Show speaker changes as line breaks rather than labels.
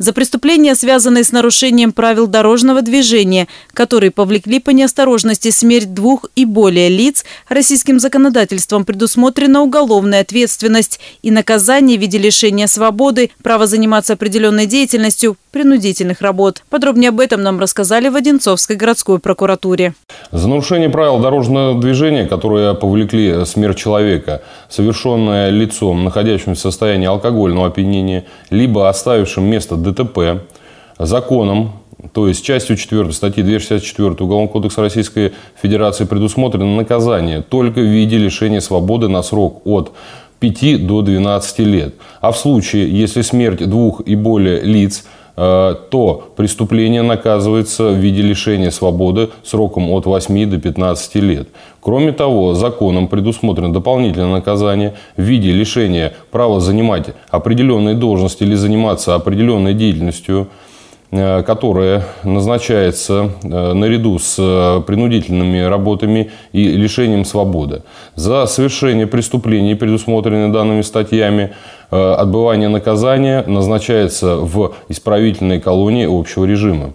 за преступления, связанные с нарушением правил дорожного движения, которые повлекли по неосторожности смерть двух и более лиц, российским законодательством предусмотрена уголовная ответственность и наказание в виде лишения свободы, право заниматься определенной деятельностью, принудительных работ. Подробнее об этом нам рассказали в Одинцовской городской прокуратуре.
За нарушение правил дорожного движения, которые повлекли смерть человека, совершенное лицом, находящимся в состоянии алкогольного опьянения, либо оставившим место ДТП законом, то есть частью 4 статьи 264 Уголовного кодекса Российской Федерации предусмотрено наказание только в виде лишения свободы на срок от 5 до 12 лет. А в случае, если смерть двух и более лиц – Э, то преступление наказывается в виде лишения свободы сроком от 8 до 15 лет. Кроме того, законом предусмотрено дополнительное наказание в виде лишения права занимать определенные должности или заниматься определенной деятельностью – Э, которая назначается э, наряду с э, принудительными работами и лишением свободы. За совершение преступлений, предусмотренных данными статьями, отбывание наказания назначается в исправительной колонии общего режима.